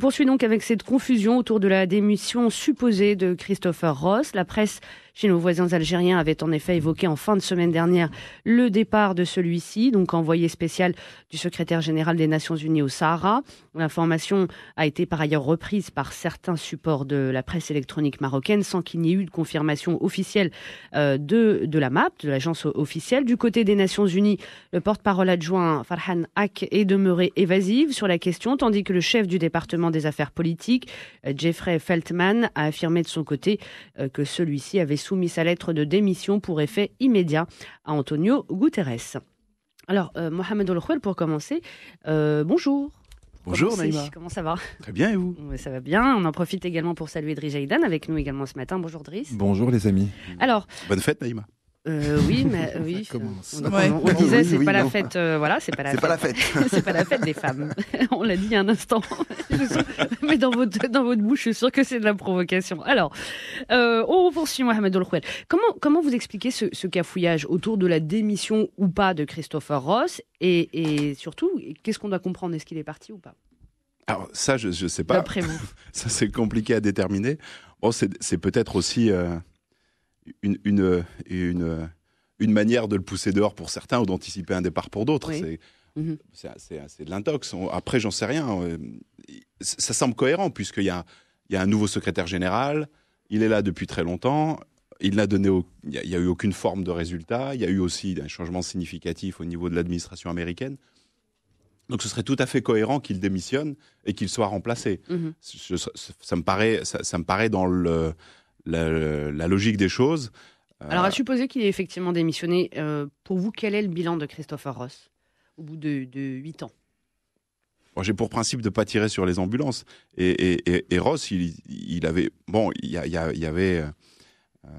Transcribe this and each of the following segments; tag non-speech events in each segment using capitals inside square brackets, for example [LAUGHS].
poursuit donc avec cette confusion autour de la démission supposée de Christopher Ross. La presse chez nos voisins algériens avait en effet évoqué en fin de semaine dernière le départ de celui-ci, donc envoyé spécial du secrétaire général des Nations Unies au Sahara. L'information a été par ailleurs reprise par certains supports de la presse électronique marocaine sans qu'il n'y ait eu de confirmation officielle euh, de, la MAP, de l'agence officielle. Du côté des Nations Unies, le porte-parole adjoint Farhan Hak est demeuré évasif sur la question, tandis que le chef du département des affaires politiques, euh, Jeffrey Feltman, a affirmé de son côté euh, que celui-ci avait soumis sa lettre de démission pour effet immédiat à Antonio Guterres. Alors, euh, Mohamed Mohamed Khouel, pour commencer, euh, bonjour. Bonjour Naïma. Comment ça va Très bien et vous Ça va bien. On en profite également pour saluer Driss avec nous également ce matin. Bonjour Driss. Bonjour les amis. Alors. Bonne fête Naïma. Euh, oui, mais euh, oui. On, disait, c'est pas, la fête. voilà, [LAUGHS] c'est pas la fête. des femmes. [LAUGHS] on l'a dit il y a un instant. [LAUGHS] mais dans votre, dans votre bouche, je suis sûre que c'est de la provocation. Alors, euh, on poursuit, Mohamed Olkhouel. Comment, comment vous expliquez ce, ce, cafouillage autour de la démission ou pas de Christopher Ross Et, surtout, qu'est-ce qu'on doit comprendre Est-ce qu'il est parti ou pas Alors, ça, je, je sais pas. D'après ça, c'est compliqué à déterminer. c'est peut-être aussi. Euh, une, une, une, manière de le pousser dehors pour certains ou d'anticiper un départ pour d'autres. Mhm. C'est de l'intox. Après, j'en sais rien. Euh, ça semble cohérent puisqu'il y a, il y a un nouveau secrétaire général. Il est là depuis très longtemps. Il n'a donné, il n'y a, eu aucune forme de résultat. Il y a eu aussi un changement significatif au niveau de l'administration américaine. Donc, ce serait tout à fait cohérent qu'il démissionne et qu'il soit remplacé. Mhm. me paraît, ça me paraît dans le, la, logique des choses. Euh, Alors, à supposer qu'il ait effectivement démissionné, euh, pour vous, quel est le bilan de Christopher Ross au bout de, huit ans J'ai pour principe de ne pas tirer sur les ambulances. Et, Ross, il, avait. Bon, il y, avait. Euh,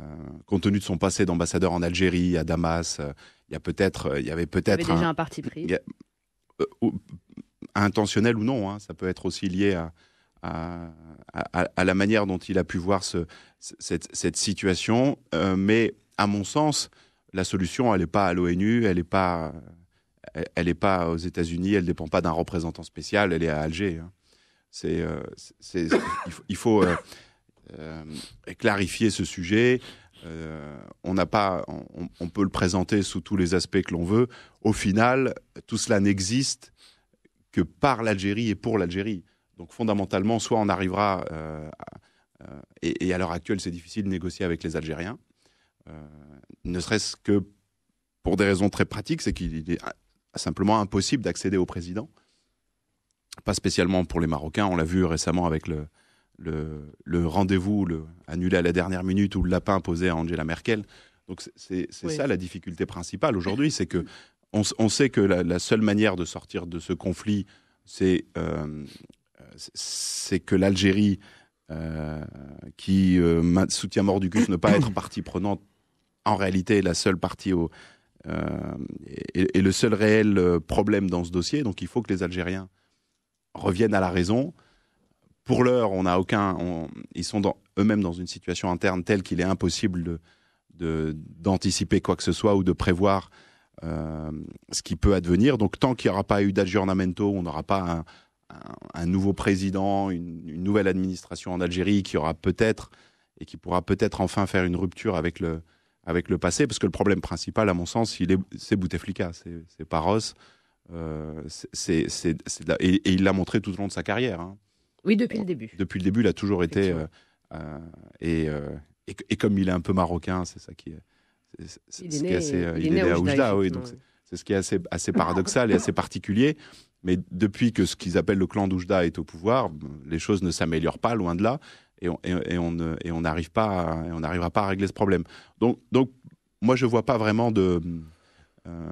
compte tenu de son passé d'ambassadeur en Algérie, à Damas, il y a peut-être, il y avait peut-être déjà un, parti pris, intentionnel ou non, hein, ça peut être aussi lié à, la manière dont il a pu voir ce cette, situation. Euh, mais à mon sens, la solution, elle n'est pas à l'ONU, elle n'est pas, elle pas aux États-Unis, elle ne dépend pas d'un représentant spécial, elle est à Alger. Hein. Euh, c'est, il faut, euh, clarifier ce sujet. on n'a pas, on, peut le présenter sous tous les aspects que l'on veut. Au final, tout cela n'existe que par l'Algérie et pour l'Algérie. Donc fondamentalement, soit on arrivera euh, euh, et, à l'heure actuelle, c'est difficile de négocier avec les Algériens, euh, ne serait-ce que pour des raisons très pratiques, c'est qu'il est ah, simplement impossible d'accéder au président. Pas spécialement pour les Marocains, on l'a vu récemment avec le, le rendez-vous annulé à la dernière minute ou le lapin posé à Angela Merkel. Donc c'est ça la difficulté principale aujourd'hui, c'est que on, sait que la, seule manière de sortir de ce conflit, c'est euh, que l'Algérie euh, qui euh, soutient Morducus ne pas être partie prenante, en réalité la seule partie au, euh, et, le seul réel problème dans ce dossier. Donc il faut que les Algériens reviennent à la raison. Pour l'heure, on n'a aucun. ils sont eux-mêmes dans une situation interne telle qu'il est impossible d'anticiper de, d'anticiper quoi que ce soit ou de prévoir ce qui peut advenir. Donc tant qu'il n'y aura pas eu d'adjournamento, on n'aura pas un, un nouveau président, une, nouvelle administration en Algérie qui aura peut-être et qui pourra peut-être enfin faire une rupture avec le, avec le passé, parce que le problème principal, à mon sens, il c'est Bouteflika, c'est, Paros, euh, c'est, et, il l'a montré tout au long de sa carrière. Hein. Oui, depuis le début. Depuis le début, il a toujours été. Euh, euh, et, et, comme il est un peu marocain, c'est ça qui est. il est, né, assez, à Oujda, oui, donc c'est ce qui est assez, assez paradoxal et assez particulier. Mais depuis que ce qu'ils appellent le clan d'Oujda est au pouvoir, les choses ne s'améliorent pas, loin de là, et on et, on, n'arrive pas, on n'arrivera pas à régler ce problème. Donc, donc moi, je vois pas vraiment de euh,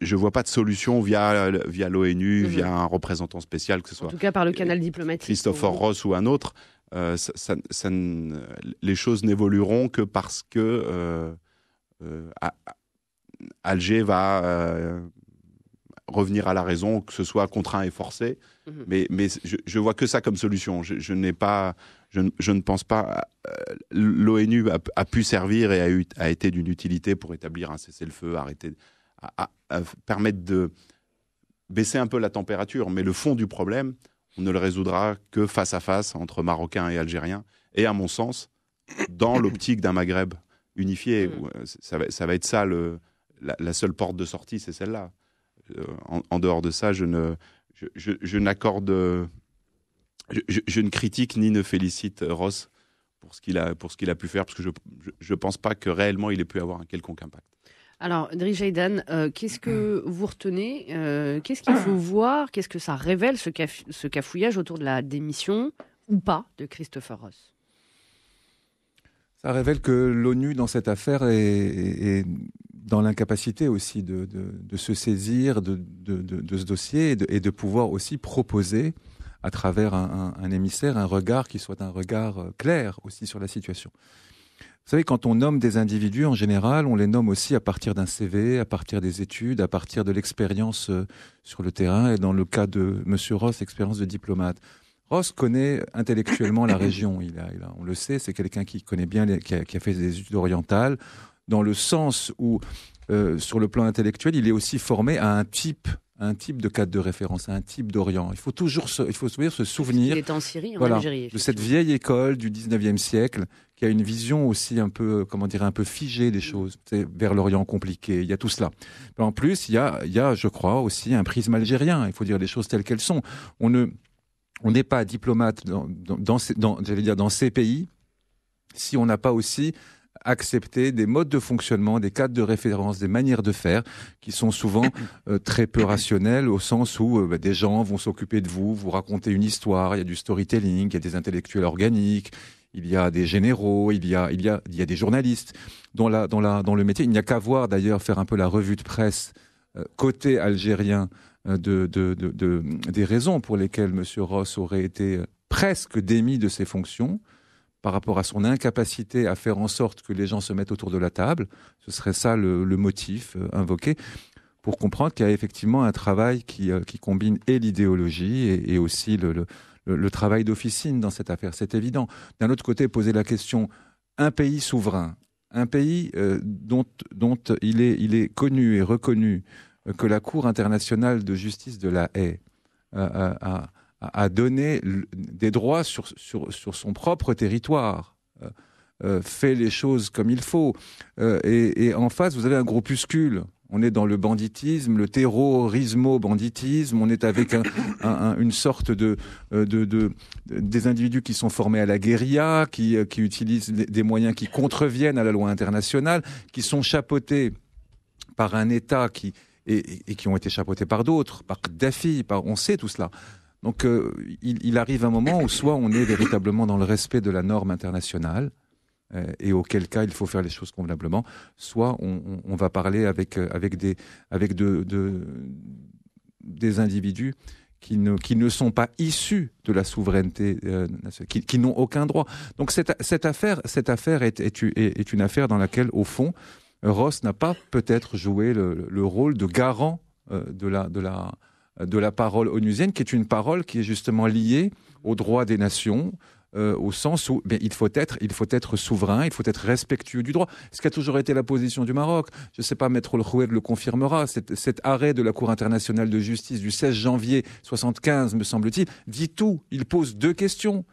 je vois pas de solution via, via l'ONU, mhm. via un représentant spécial, que ce soit. En tout cas par le canal diplomatique. Christopher Ross ou un autre. Euh, les choses n'évolueront que parce que euh, Alger va revenir à la raison, que ce soit contraint et forcé. Mhm. Mais, je, vois que ça comme solution. Je, n'ai pas, je, ne pense pas. Euh, L'ONU a, pu servir et a, été d'une utilité pour établir un cessez-le-feu, arrêter, permettre de baisser un peu la température. Mais le fond du problème, on ne le résoudra que face à face entre Marocains et Algériens. Et à mon sens, dans [COUGHS] l'optique d'un Maghreb unifié, mhm. euh, ça, va, être ça la seule porte de sortie, c'est celle-là. Euh, en, dehors de ça, je ne, je, je, n'accorde, euh, je, ne critique ni ne félicite Ross pour ce qu'il a, pour ce qu'il a pu faire, parce que je ne pense pas que réellement il ait pu avoir un quelconque impact. Alors, Drijaydan, euh, qu'est-ce que vous retenez Qu'est-ce qu'il faut voir Qu'est-ce que ça révèle, ce, ce, cafouillage autour de la démission ou pas de Christopher Ross Ça révèle que l'ONU, dans cette affaire, est, dans l'incapacité aussi de, de, se saisir de, de ce dossier et, de, pouvoir aussi proposer à travers un, un, émissaire un regard qui soit un regard euh, clair aussi sur la situation. Vous savez, quand on nomme des individus, en général, on les nomme aussi à partir d'un CV, à partir des études, à partir de l'expérience euh, sur le terrain, et dans le cas de M. Ross, expérience de diplomate. Ross connaît intellectuellement la région, il a, on le sait, c'est quelqu'un qui connaît bien, qui a fait des études orientales, dans le sens où, euh, sur le plan intellectuel, il est aussi formé à un type un type de cadre de référence, à un type d'Orient. Il faut toujours se, il faut se souvenir. Syrie, De cette vieille école du 19e siècle qui a une vision aussi un peu, comment dire, un peu figée des mm. choses. vers l'Orient compliqué. Il y a tout cela. en plus, il y a, il y a, je crois, aussi un prisme algérien. Il faut dire les choses telles qu'elles sont. On ne, on n'est pas diplomate dans, dans, dans dire, dans ces pays si on n'a pas aussi accepter des modes de fonctionnement, des cadres de référence, des manières de faire qui sont souvent euh, très peu rationnels au sens où euh, bah, des gens vont s'occuper de vous, vous raconter une histoire, il y a du storytelling, il y a des intellectuels organiques, il y a des généraux, il y a, il il y des journalistes. Dans, dans, la, dans le métier, il n'y a qu'à voir d'ailleurs faire un peu la revue de presse euh, côté algérien des raisons pour lesquelles M. Ross aurait été presque démis de ses fonctions par rapport à son incapacité à faire en sorte que les gens se mettent autour de la table. Ce serait ça le, motif euh, invoqué pour comprendre qu'il y a effectivement un travail qui, euh, combine et l'idéologie et, aussi le, travail d'officine dans cette affaire. C'est évident. D'un autre côté, poser la question, un pays souverain, un pays euh, dont, il, est, connu et reconnu que la Cour internationale de justice de la haie a, à, donner des droits sur, sur, sur son propre territoire. Euh, euh, fait les choses comme il faut. Euh, et, en face, vous avez un groupuscule. On est dans le banditisme, le terrorismo-banditisme. On est avec une sorte de, de, de, des individus qui sont formés à la guérilla, qui, qui utilisent des moyens qui contreviennent à la loi internationale, qui sont chapeautés par un État qui et, qui ont été chapeautés par d'autres, par Kadhafi. on sait tout cela. Donc euh, il, arrive un moment où soit on est véritablement dans le respect de la norme internationale, euh, et auquel cas il faut faire les choses convenablement, soit on, va parler avec, euh, avec, des, avec de, des individus qui ne, qui ne, sont pas issus de la souveraineté, nationale, qui, n'ont aucun droit. Donc cette, cette affaire, cette affaire est, est, une affaire dans laquelle, au fond, Ross n'a pas peut-être joué le, rôle de garant de la... De la de la parole onusienne, qui est une parole qui est justement liée au droit des nations, euh, au sens où eh il, faut être, il faut être souverain, il faut être respectueux du droit, ce qui a toujours été la position du Maroc. Je ne sais pas, Maître Khoued le confirmera, cet, arrêt de la Cour internationale de justice du 16 janvier 75, me semble-t-il, dit tout. Il pose deux questions.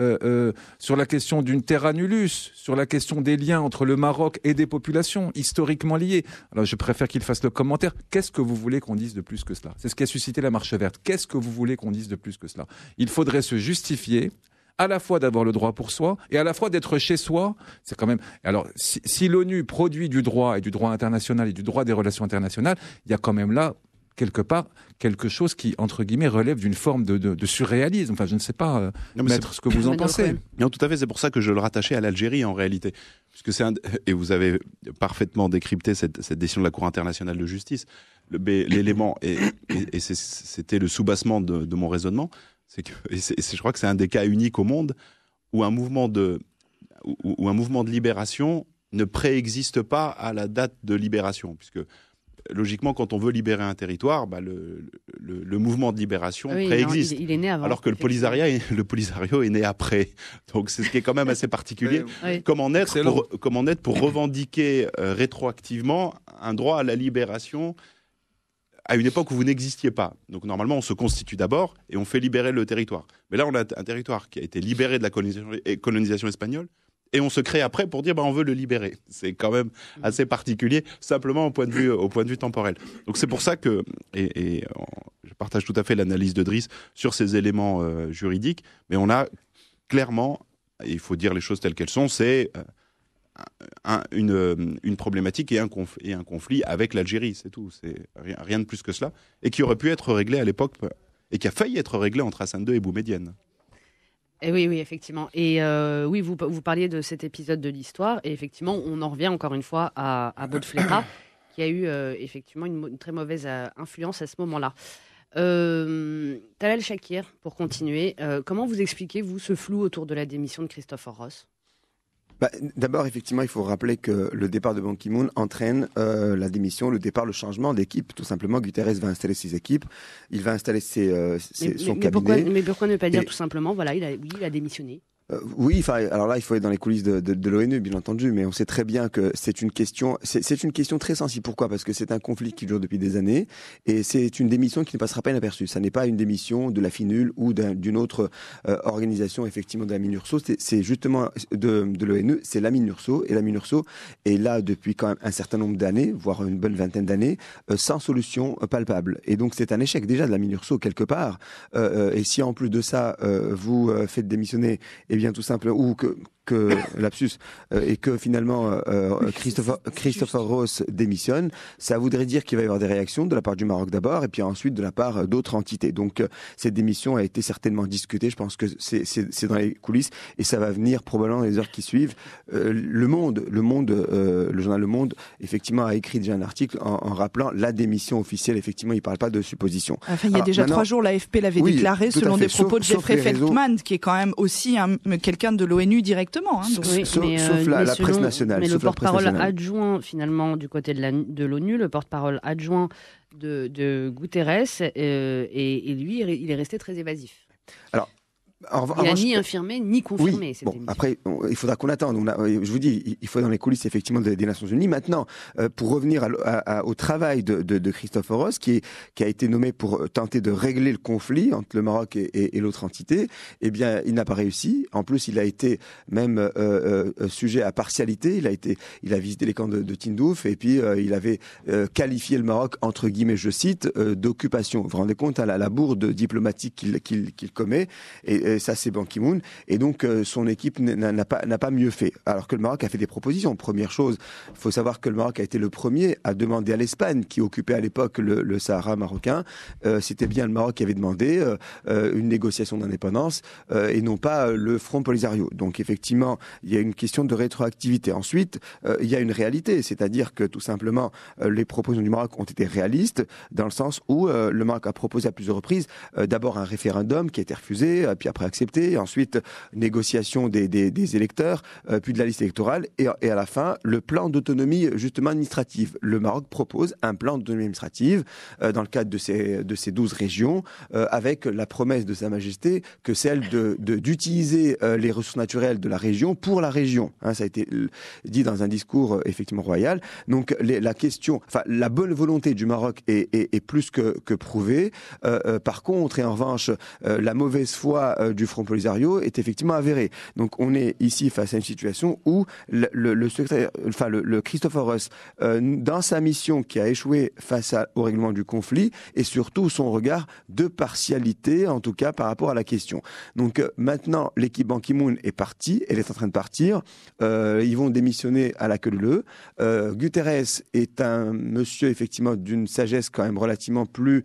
Euh, euh, sur la question d'une terra nullus, sur la question des liens entre le Maroc et des populations historiquement liées. Alors je préfère qu'il fasse le commentaire. Qu'est-ce que vous voulez qu'on dise de plus que cela C'est ce qui a suscité la marche verte. Qu'est-ce que vous voulez qu'on dise de plus que cela Il faudrait se justifier à la fois d'avoir le droit pour soi et à la fois d'être chez soi. C'est quand même. Alors, si l'ONU produit du droit et du droit international et du droit des relations internationales, il y a quand même là quelque part quelque chose qui, entre guillemets, relève d'une forme de, surréalisme. Enfin, je ne sais pas euh, mettre ce que vous en pensez. Non, tout à fait, c'est pour ça que je le rattachais à l'Algérie en réalité. Puisque c'est Et vous avez parfaitement décrypté cette, décision de la Cour internationale de justice. L'élément, et, c'était le soubassement de, de mon raisonnement, c'est que je crois que c'est un des cas uniques au monde où un mouvement de, où un mouvement de libération ne préexiste pas à la date de libération, puisque logiquement, quand on veut libérer un territoire, bah, le, mouvement de libération préexiste. Alors que le Polisario, est, le Polisario est né après. Donc c'est ce qui est quand même assez particulier. [LAUGHS] Comment naître pour, comment pour revendiquer euh, rétroactivement un droit à la libération à une époque où vous n'existiez pas. Donc normalement, on se constitue d'abord et on fait libérer le territoire. Mais là, on a un territoire qui a été libéré de la colonisation espagnole, et on se crée après pour dire bah, on veut le libérer. C'est quand même assez particulier, simplement au point de vue, au point de vue temporel. Donc c'est pour ça que, et, euh, je partage tout à fait l'analyse de Driss sur ces éléments euh, juridiques, mais on a clairement, et il faut dire les choses telles qu'elles sont, c'est euh, une, problématique et un, et un conflit avec l'Algérie, c'est tout, c'est rien, rien de plus que cela, et qui aurait pu être réglé à l'époque, et qui a failli être réglé entre Hassan II et Boumediene. Eh oui, oui, effectivement. Et euh, oui, vous, parliez de cet épisode de l'histoire, et effectivement, on en revient encore une fois à, à qui a eu euh, effectivement une, très mauvaise euh, influence à ce moment-là. Talal Shakir, pour continuer, comment vous expliquez, vous, ce flou autour de la démission de Christopher Ross bah, d'abord, effectivement, il faut rappeler que le départ de Ban Ki-moon entraîne euh, la démission, le départ, le changement d'équipe. Tout simplement, Guterres va installer ses équipes, il va installer ses, euh, son cabinet. mais pourquoi ne pas dire tout simplement, voilà, oui, il a démissionné euh, oui Oui, alors là, il faut être dans les coulisses de, l'ONU, bien entendu, mais on sait très bien que c'est une question, c'est une question très sensible. Pourquoi Parce que c'est un conflit qui dure depuis des années et c'est une démission qui ne passera pas inaperçue. Ça n'est pas une démission de la FINUL ou d'une autre euh, organisation, effectivement, de la MINURSO. C'est justement de, l'ONU, c'est la MINURSO et la MINURSO est là depuis quand même un certain nombre d'années, voire une bonne vingtaine d'années, euh, sans solution palpable. Et donc c'est un échec déjà de la MINURSO quelque part. et si en plus de ça, vous faites démissionner, bien tout simple ou que que [LAUGHS] lapsus euh, et que finalement euh, euh, Christopher Ross démissionne, ça voudrait dire qu'il va y avoir des réactions de la part du Maroc d'abord et puis ensuite de la part d'autres entités. Donc cette démission a été certainement discutée. Je pense que c'est dans les coulisses et ça va venir probablement dans les heures qui suivent. le Monde, le Monde, le journal Le Monde, effectivement a écrit déjà un article en, rappelant la démission officielle. Effectivement, il ne parle pas de supposition. il y a déjà trois jours, l'AFP l'avait déclaré selon des propos de Jeffrey Feldman, qui est quand même aussi quelqu'un de l'ONU directeur mais, le porte-parole adjoint, finalement, du côté de l'ONU, le porte-parole adjoint de, Guterres, euh, et, lui, il est resté très évasif. Alors, il n'a ni infirmé ni confirmé. bon, après, il faudra qu'on attende. Euh, je vous dis, il faut dans les coulisses effectivement des, Nations Unies. Maintenant, euh, pour revenir au travail de, Christophe Horos, qui, qui a été nommé pour euh, tenter de régler le conflit entre le Maroc et, l'autre entité, eh bien, il n'a pas réussi. En plus, il a été même sujet à partialité. Il a été, il a visité les camps de, Tindouf et puis il avait qualifié le Maroc entre guillemets, je cite, d'occupation. Vous vous rendez compte à la, bourde diplomatique qu'il commet et euh, ça, c'est Ban Ki-moon. Et donc, euh, son équipe n'a pas, pas, mieux fait. Alors que le Maroc a fait des propositions. Première chose, il faut savoir que le Maroc a été le premier à demander à l'Espagne, qui occupait à l'époque le, Sahara marocain, euh, c'était bien le Maroc qui avait demandé une négociation d'indépendance et non pas le Front Polisario. Donc, effectivement, il y a une question de rétroactivité. Ensuite, il y a une réalité, c'est-à-dire que tout simplement, les propositions du Maroc ont été réalistes dans le sens où le Maroc a proposé à plusieurs reprises d'abord un référendum qui a été refusé, puis après accepté. Ensuite, négociation des, électeurs, euh, puis de la liste électorale. Et, et à la fin, le plan d'autonomie, justement, administrative. Le Maroc propose un plan d'autonomie administrative euh, dans le cadre de ces, de ces 12 régions, euh, avec la promesse de Sa Majesté que celle de, d'utiliser les ressources naturelles de la région pour la région. Hein, ça a été dit dans un discours, effectivement, royal. Donc, la question, enfin, la bonne volonté du Maroc est, plus que, que prouvée. par contre, et en revanche, la mauvaise foi euh, du Front Polisario est effectivement avéré Donc on est ici face à une situation où le, le, le enfin Christopher Ross, euh, dans sa mission qui a échoué face au règlement du conflit, et surtout son regard de partialité, en tout cas par rapport à la question. Donc euh, maintenant, l'équipe Ban Ki-moon est partie, elle est en train de partir. ils vont démissionner à la queue leu. Guterres est un monsieur effectivement d'une sagesse quand même relativement plus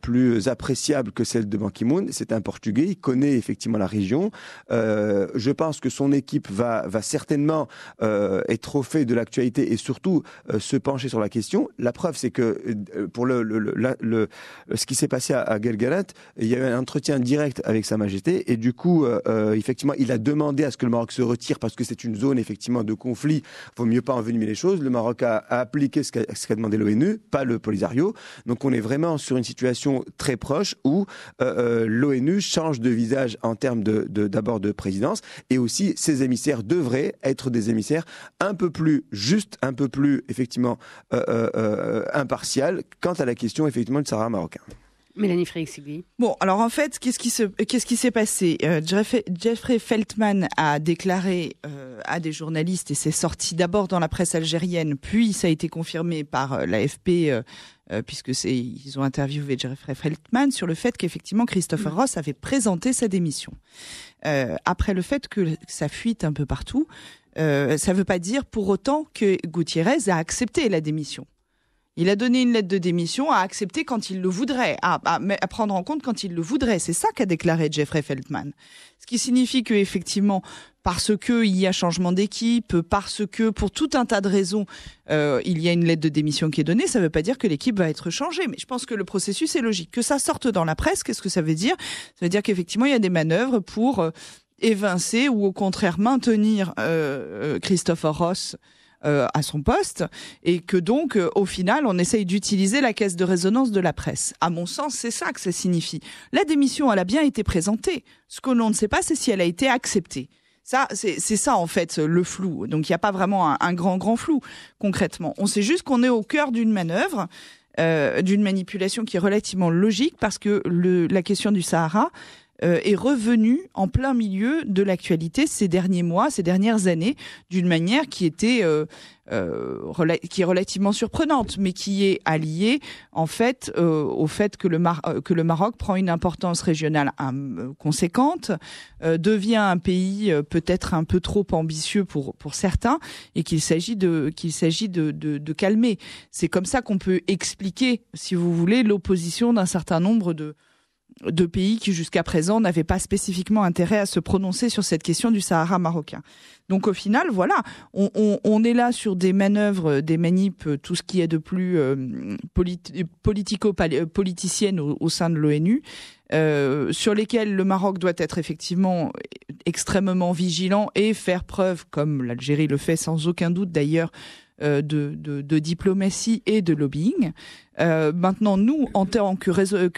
plus appréciable que celle de Ban Ki-moon. C'est un Portugais il connaît effectivement la région. Euh, je pense que son équipe va, va certainement euh, être au fait de l'actualité et surtout euh, se pencher sur la question. La preuve, c'est que pour le, le, ce qui s'est passé à, à il y a eu un entretien direct avec Sa Majesté et du coup, effectivement, il a demandé à ce que le Maroc se retire parce que c'est une zone effectivement de conflit. Il Vaut mieux pas envenimer les choses. Le Maroc a, appliqué ce qu'a demandé l'ONU, pas le Polisario. Donc on est vraiment sur une situation très proche où l'ONU change de visage en termes de, d'abord de, présidence, et aussi ces émissaires devraient être des émissaires un peu plus justes, un peu plus effectivement euh, euh, euh, impartial quant à la question effectivement du Sahara marocain. Mélanie Bon, alors en fait, qu'est-ce qui se, qu'est-ce qui s'est passé euh, Jeffrey Feltman a déclaré euh, à des journalistes et c'est sorti d'abord dans la presse algérienne, puis ça a été confirmé par euh, l'AFP puisque ils ont interviewé Jeffrey Feltman sur le fait qu'effectivement Christopher mm. Ross avait présenté sa démission après le fait que ça fuite un peu partout. ça ne veut pas dire pour autant que Gutiérrez a accepté la démission. Il a donné une lettre de démission à accepter quand il le voudrait, à, prendre en compte quand il le voudrait. C'est ça qu'a déclaré Jeffrey Feldman. Ce qui signifie que effectivement, parce que il y a changement d'équipe, parce que pour tout un tas de raisons, euh, il y a une lettre de démission qui est donnée, ça ne veut pas dire que l'équipe va être changée. Mais je pense que le processus est logique. Que ça sorte dans la presse, qu'est-ce que ça veut dire Ça veut dire qu'effectivement, il y a des manœuvres pour euh, évincer ou au contraire maintenir euh, euh Christopher Ross euh, à son poste et que donc, euh, au final, on essaye d'utiliser la caisse de résonance de la presse. À mon sens, c'est ça que ça signifie. La démission, elle a bien été présentée. Ce que l'on ne sait pas, c'est si elle a été acceptée. Ça, c'est ça en fait le flou. Donc il n'y a pas vraiment un, grand grand flou concrètement. On sait juste qu'on est au cœur d'une manœuvre, euh, d'une manipulation qui est relativement logique parce que la question du Sahara, euh, est revenu en plein milieu de l'actualité ces derniers mois, ces dernières années, d'une manière qui était euh, euh, qui est relativement surprenante, mais qui est alliée en fait au fait que le, que le Maroc prend une importance régionale hum, conséquente, devient un pays peut-être un peu trop ambitieux pour pour certains, et qu'il s'agit de qu'il s'agit de, de calmer. C'est comme ça qu'on peut expliquer, si vous voulez, l'opposition d'un certain nombre de de pays qui jusqu'à présent n'avaient pas spécifiquement intérêt à se prononcer sur cette question du Sahara marocain. Donc au final, voilà, on, est là sur des manœuvres, euh, des manipes, euh, tout ce qui est de plus euh, politico-politicienne au, sein de l'ONU, sur lesquelles le Maroc doit être effectivement extrêmement vigilant et faire preuve, comme l'Algérie le fait sans aucun doute d'ailleurs, euh, de, diplomatie et de lobbying. Euh, maintenant, nous, en tant que,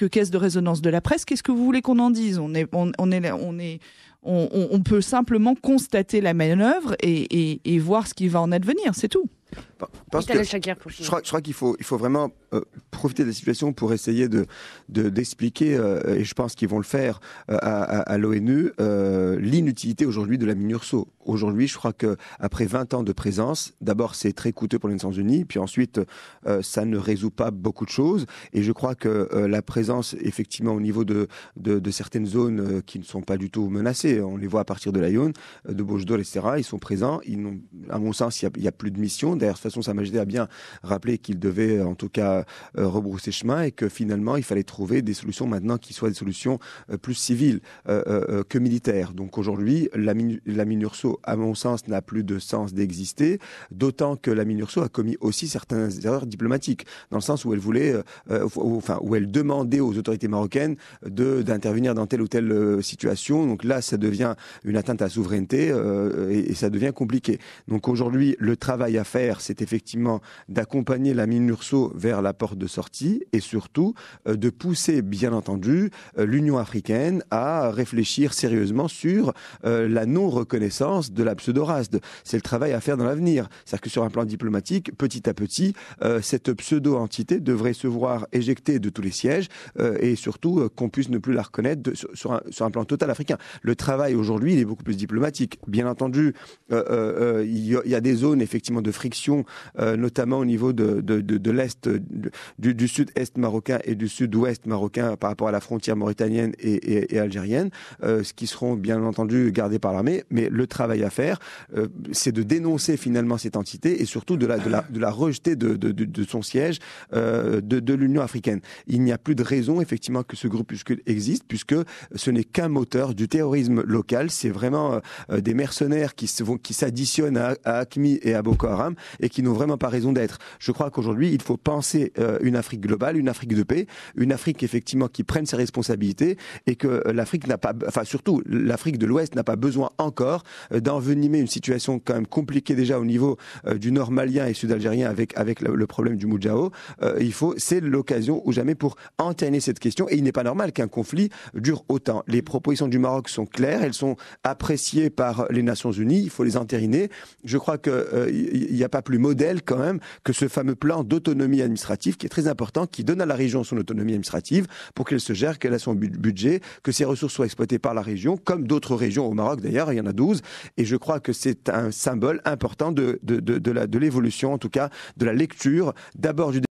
caisse de résonance de la presse, qu'est-ce que vous voulez qu'on en dise on est, est, on est on, peut simplement constater la manœuvre et voir ce qui va en advenir, c'est tout. Parce que je crois, qu'il faut, il faut vraiment euh, profiter de la situation pour essayer de d'expliquer, euh, et je pense qu'ils vont le faire euh, à, l'ONU, l'inutilité aujourd'hui de la MINURSO. Aujourd'hui, je crois que après 20 ans de présence, d'abord c'est très coûteux pour les Nations Unies, puis ensuite ça ne résout pas beaucoup de choses, et je crois que la présence effectivement au niveau de, de, certaines zones qui ne sont pas du tout menacées, on les voit à partir de la de Bouche etc., ils sont présents, ils à mon sens, il n'y a, a, plus de mission de toute façon, Sa Majesté a bien rappelé qu'il devait euh, en tout cas euh, rebrousser chemin et que finalement, il fallait trouver des solutions maintenant qui soient des solutions euh, plus civiles que militaires. Donc aujourd'hui, la, la Minurso, à mon sens, n'a plus de sens d'exister, d'autant que la Minurso a commis aussi certaines erreurs diplomatiques, dans le sens où elle voulait, enfin, où elle demandait aux autorités marocaines d'intervenir dans telle ou telle situation. Donc là, ça devient une atteinte à la souveraineté et, ça devient compliqué. Donc aujourd'hui, le travail à faire c'est effectivement d'accompagner la mine vers la porte de sortie et surtout euh, de pousser, bien entendu, euh, l'Union africaine à réfléchir sérieusement sur euh, la non-reconnaissance de la pseudo rasd C'est le travail à faire dans l'avenir. C'est-à-dire que sur un plan diplomatique, petit à petit, cette pseudo-entité devrait se voir éjectée de tous les sièges et surtout qu'on puisse ne plus la reconnaître sur, un, plan total africain. Le travail aujourd'hui, il est beaucoup plus diplomatique. Bien entendu, il y, a des zones effectivement de friction euh, notamment au niveau de, de, de, l'Est, euh, du, sud-est marocain et du sud-ouest marocain par rapport à la frontière mauritanienne et, algérienne, euh, ce qui seront bien entendu gardés par l'armée. Mais le travail à faire, c'est de dénoncer finalement cette entité et surtout de la, de la, rejeter de, de, son siège de, de l'Union africaine. Il n'y a plus de raison effectivement que ce groupuscule existe puisque ce n'est qu'un moteur du terrorisme local. C'est vraiment des mercenaires qui s'additionnent à, à Acme et à Boko Haram et qui n'ont vraiment pas raison d'être. Je crois qu'aujourd'hui, il faut penser euh, une Afrique globale, une Afrique de paix, une Afrique effectivement qui prenne ses responsabilités et que euh, l'Afrique n'a pas, enfin surtout l'Afrique de l'Ouest n'a pas besoin encore euh, d'envenimer une situation quand même compliquée déjà au niveau du Nord malien et Sud-algérien avec avec le problème du Moudjao. il faut, c'est l'occasion ou jamais pour entériner cette question et il n'est pas normal qu'un conflit dure autant. Les propositions du Maroc sont claires, elles sont appréciées par les Nations Unies, il faut les entériner. Je crois que il n'y a pas plus modèle quand même que ce fameux plan d'autonomie administrative qui est très important, qui donne à la région son autonomie administrative pour qu'elle se gère, qu'elle a son budget, que ses ressources soient exploitées par la région, comme d'autres régions au Maroc d'ailleurs, il y en a 12. Et je crois que c'est un symbole important de, de l'évolution, en tout cas, de la lecture d'abord du